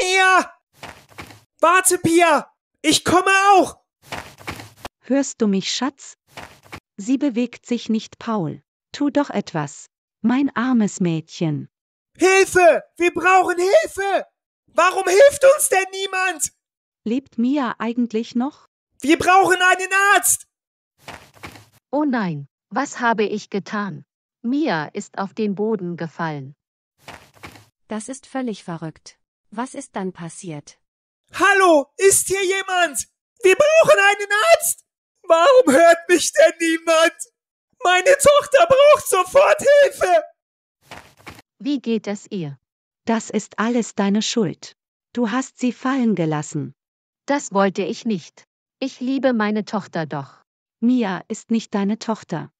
Mia! Warte, Pia! Ich komme auch! Hörst du mich, Schatz? Sie bewegt sich nicht, Paul. Tu doch etwas. Mein armes Mädchen. Hilfe! Wir brauchen Hilfe! Warum hilft uns denn niemand? Lebt Mia eigentlich noch? Wir brauchen einen Arzt! Oh nein, was habe ich getan? Mia ist auf den Boden gefallen. Das ist völlig verrückt. Was ist dann passiert? Hallo, ist hier jemand? Wir brauchen einen Arzt! Warum hört mich denn niemand? Meine Tochter braucht sofort Hilfe! Wie geht es ihr? Das ist alles deine Schuld. Du hast sie fallen gelassen. Das wollte ich nicht. Ich liebe meine Tochter doch. Mia ist nicht deine Tochter.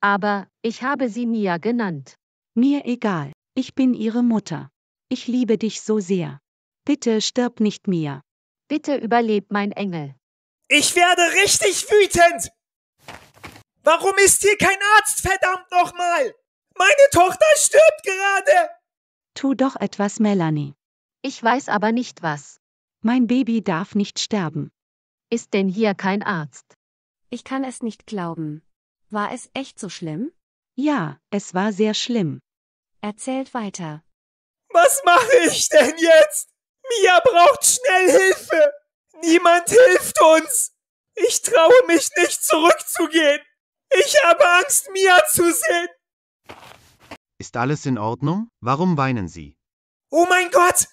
Aber ich habe sie Mia genannt. Mir egal, ich bin ihre Mutter. Ich liebe dich so sehr. Bitte stirb nicht mehr. Bitte überleb mein Engel. Ich werde richtig wütend! Warum ist hier kein Arzt, verdammt nochmal? Meine Tochter stirbt gerade! Tu doch etwas, Melanie. Ich weiß aber nicht was. Mein Baby darf nicht sterben. Ist denn hier kein Arzt? Ich kann es nicht glauben. War es echt so schlimm? Ja, es war sehr schlimm. Erzählt weiter. Was mache ich denn jetzt? Mia braucht schnell Hilfe. Niemand hilft uns. Ich traue mich nicht zurückzugehen. Ich habe Angst, Mia zu sehen. Ist alles in Ordnung? Warum weinen Sie? Oh mein Gott!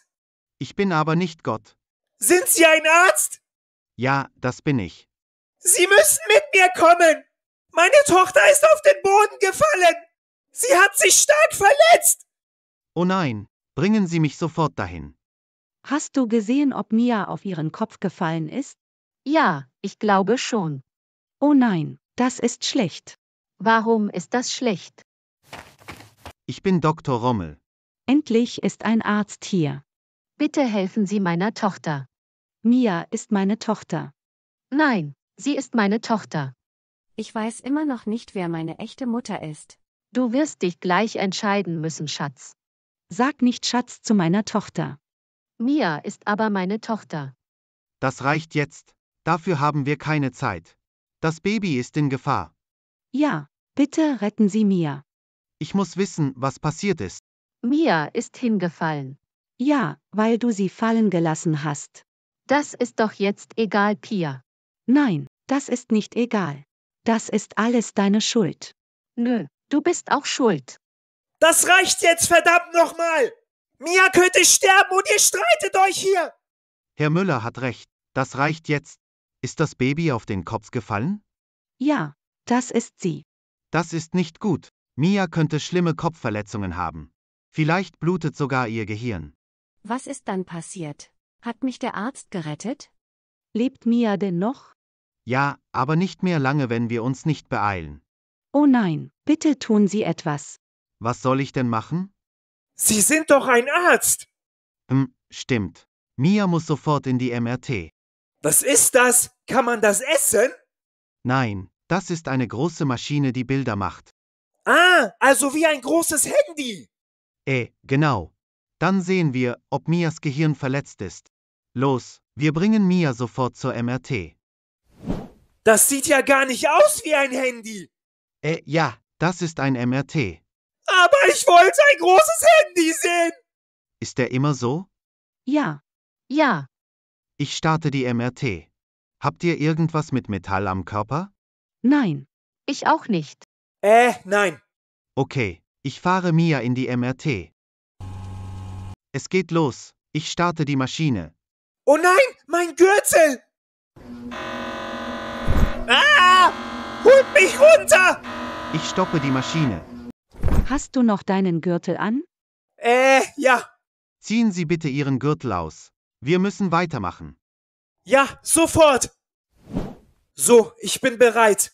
Ich bin aber nicht Gott. Sind Sie ein Arzt? Ja, das bin ich. Sie müssen mit mir kommen. Meine Tochter ist auf den Boden gefallen. Sie hat sich stark verletzt. Oh nein, Bringen Sie mich sofort dahin. Hast du gesehen, ob Mia auf ihren Kopf gefallen ist? Ja, ich glaube schon. Oh nein, das ist schlecht. Warum ist das schlecht? Ich bin Dr. Rommel. Endlich ist ein Arzt hier. Bitte helfen Sie meiner Tochter. Mia ist meine Tochter. Nein, sie ist meine Tochter. Ich weiß immer noch nicht, wer meine echte Mutter ist. Du wirst dich gleich entscheiden müssen, Schatz. Sag nicht Schatz zu meiner Tochter. Mia ist aber meine Tochter. Das reicht jetzt. Dafür haben wir keine Zeit. Das Baby ist in Gefahr. Ja, bitte retten Sie Mia. Ich muss wissen, was passiert ist. Mia ist hingefallen. Ja, weil du sie fallen gelassen hast. Das ist doch jetzt egal, Pia. Nein, das ist nicht egal. Das ist alles deine Schuld. Nö, du bist auch schuld. Das reicht jetzt verdammt nochmal! Mia könnte sterben und ihr streitet euch hier! Herr Müller hat recht, das reicht jetzt. Ist das Baby auf den Kopf gefallen? Ja, das ist sie. Das ist nicht gut. Mia könnte schlimme Kopfverletzungen haben. Vielleicht blutet sogar ihr Gehirn. Was ist dann passiert? Hat mich der Arzt gerettet? Lebt Mia denn noch? Ja, aber nicht mehr lange, wenn wir uns nicht beeilen. Oh nein, bitte tun Sie etwas. Was soll ich denn machen? Sie sind doch ein Arzt! Hm, stimmt. Mia muss sofort in die MRT. Was ist das? Kann man das essen? Nein, das ist eine große Maschine, die Bilder macht. Ah, also wie ein großes Handy. Äh, genau. Dann sehen wir, ob Mias Gehirn verletzt ist. Los, wir bringen Mia sofort zur MRT. Das sieht ja gar nicht aus wie ein Handy. Äh, ja, das ist ein MRT. Aber ich wollte ein großes Handy sehen. Ist er immer so? Ja. Ja. Ich starte die MRT. Habt ihr irgendwas mit Metall am Körper? Nein. Ich auch nicht. Äh, nein. Okay, ich fahre Mia in die MRT. Es geht los. Ich starte die Maschine. Oh nein, mein Gürtel! Ah! Holt mich runter! Ich stoppe die Maschine. Hast du noch deinen Gürtel an? Äh, ja. Ziehen Sie bitte Ihren Gürtel aus. Wir müssen weitermachen. Ja, sofort. So, ich bin bereit.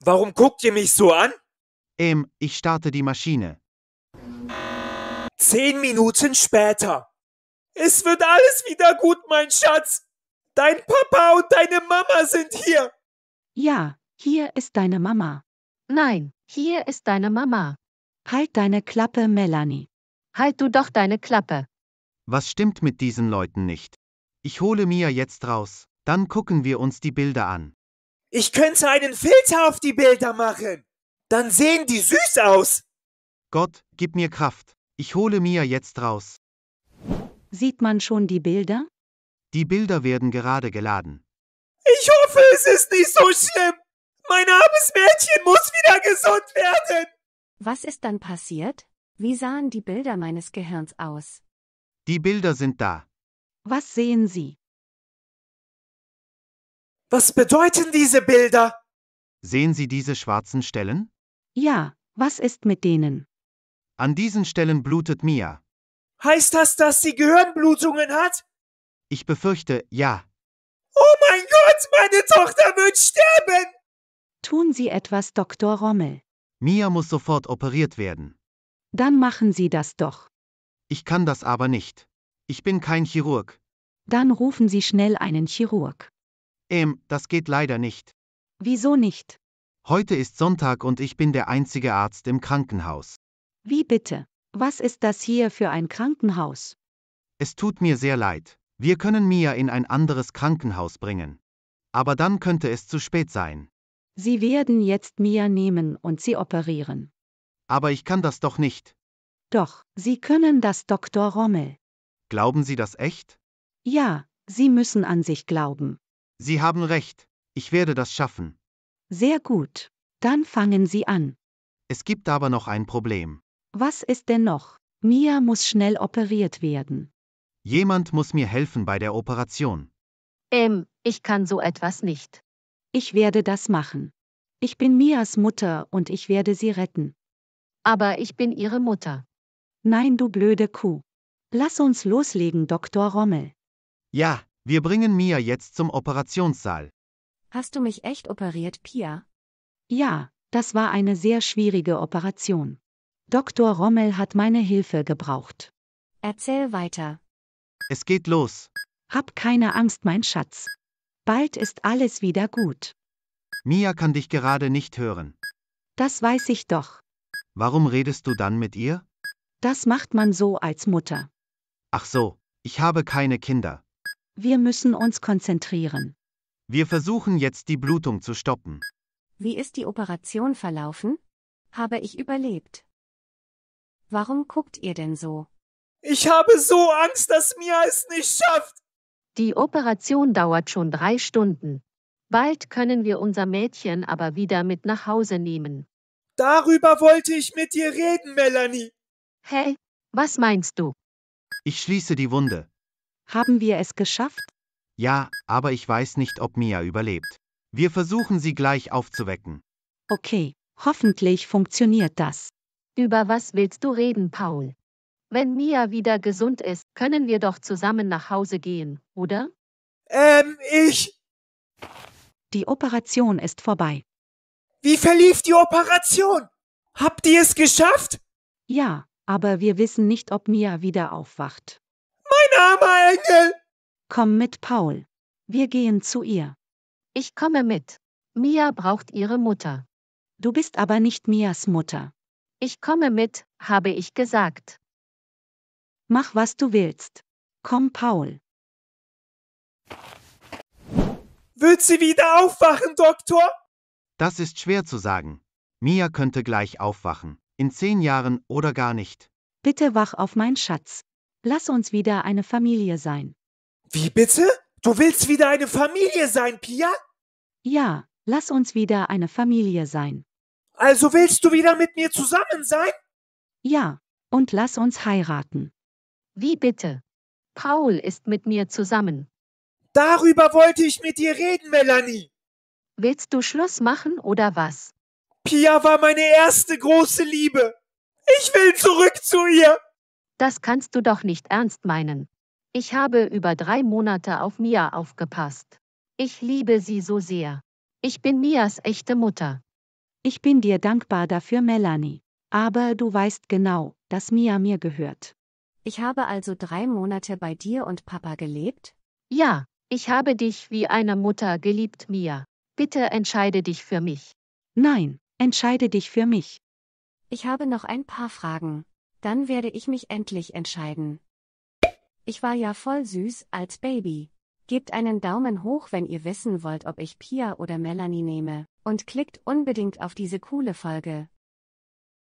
Warum guckt ihr mich so an? Ähm, ich starte die Maschine. Zehn Minuten später. Es wird alles wieder gut, mein Schatz. Dein Papa und deine Mama sind hier. Ja, hier ist deine Mama. Nein, hier ist deine Mama. Halt deine Klappe, Melanie. Halt du doch deine Klappe. Was stimmt mit diesen Leuten nicht? Ich hole Mia jetzt raus, dann gucken wir uns die Bilder an. Ich könnte einen Filter auf die Bilder machen. Dann sehen die süß aus. Gott, gib mir Kraft. Ich hole Mia jetzt raus. Sieht man schon die Bilder? Die Bilder werden gerade geladen. Ich hoffe, es ist nicht so schlimm. Mein armes Mädchen muss wieder gesund werden. Was ist dann passiert? Wie sahen die Bilder meines Gehirns aus? Die Bilder sind da. Was sehen Sie? Was bedeuten diese Bilder? Sehen Sie diese schwarzen Stellen? Ja, was ist mit denen? An diesen Stellen blutet Mia. Heißt das, dass sie Gehirnblutungen hat? Ich befürchte, ja. Oh mein Gott, meine Tochter wird sterben! Tun Sie etwas, Dr. Rommel. Mia muss sofort operiert werden. Dann machen Sie das doch. Ich kann das aber nicht. Ich bin kein Chirurg. Dann rufen Sie schnell einen Chirurg. Ähm, das geht leider nicht. Wieso nicht? Heute ist Sonntag und ich bin der einzige Arzt im Krankenhaus. Wie bitte? Was ist das hier für ein Krankenhaus? Es tut mir sehr leid. Wir können Mia in ein anderes Krankenhaus bringen. Aber dann könnte es zu spät sein. Sie werden jetzt Mia nehmen und sie operieren. Aber ich kann das doch nicht. Doch, Sie können das, Dr. Rommel. Glauben Sie das echt? Ja, Sie müssen an sich glauben. Sie haben recht, ich werde das schaffen. Sehr gut, dann fangen Sie an. Es gibt aber noch ein Problem. Was ist denn noch? Mia muss schnell operiert werden. Jemand muss mir helfen bei der Operation. Ähm, ich kann so etwas nicht. Ich werde das machen. Ich bin Mias Mutter und ich werde sie retten. Aber ich bin ihre Mutter. Nein, du blöde Kuh. Lass uns loslegen, Dr. Rommel. Ja, wir bringen Mia jetzt zum Operationssaal. Hast du mich echt operiert, Pia? Ja, das war eine sehr schwierige Operation. Dr. Rommel hat meine Hilfe gebraucht. Erzähl weiter. Es geht los. Hab keine Angst, mein Schatz. Bald ist alles wieder gut. Mia kann dich gerade nicht hören. Das weiß ich doch. Warum redest du dann mit ihr? Das macht man so als Mutter. Ach so, ich habe keine Kinder. Wir müssen uns konzentrieren. Wir versuchen jetzt die Blutung zu stoppen. Wie ist die Operation verlaufen? Habe ich überlebt? Warum guckt ihr denn so? Ich habe so Angst, dass Mia es nicht schafft. Die Operation dauert schon drei Stunden. Bald können wir unser Mädchen aber wieder mit nach Hause nehmen. Darüber wollte ich mit dir reden, Melanie. Hey, was meinst du? Ich schließe die Wunde. Haben wir es geschafft? Ja, aber ich weiß nicht, ob Mia überlebt. Wir versuchen sie gleich aufzuwecken. Okay, hoffentlich funktioniert das. Über was willst du reden, Paul? Wenn Mia wieder gesund ist, können wir doch zusammen nach Hause gehen, oder? Ähm, ich. Die Operation ist vorbei. Wie verlief die Operation? Habt ihr es geschafft? Ja, aber wir wissen nicht, ob Mia wieder aufwacht. Mein armer Engel! Komm mit, Paul. Wir gehen zu ihr. Ich komme mit. Mia braucht ihre Mutter. Du bist aber nicht Mias Mutter. Ich komme mit, habe ich gesagt. Mach was du willst. Komm, Paul. Wird sie wieder aufwachen, Doktor? Das ist schwer zu sagen. Mia könnte gleich aufwachen. In zehn Jahren oder gar nicht. Bitte wach auf, mein Schatz. Lass uns wieder eine Familie sein. Wie bitte? Du willst wieder eine Familie sein, Pia? Ja, lass uns wieder eine Familie sein. Also willst du wieder mit mir zusammen sein? Ja, und lass uns heiraten. Wie bitte? Paul ist mit mir zusammen. Darüber wollte ich mit dir reden, Melanie. Willst du Schluss machen oder was? Pia war meine erste große Liebe. Ich will zurück zu ihr. Das kannst du doch nicht ernst meinen. Ich habe über drei Monate auf Mia aufgepasst. Ich liebe sie so sehr. Ich bin Mias echte Mutter. Ich bin dir dankbar dafür, Melanie. Aber du weißt genau, dass Mia mir gehört. Ich habe also drei Monate bei dir und Papa gelebt? Ja, ich habe dich wie eine Mutter geliebt, Mia. Bitte entscheide dich für mich. Nein, entscheide dich für mich. Ich habe noch ein paar Fragen. Dann werde ich mich endlich entscheiden. Ich war ja voll süß als Baby. Gebt einen Daumen hoch, wenn ihr wissen wollt, ob ich Pia oder Melanie nehme. Und klickt unbedingt auf diese coole Folge.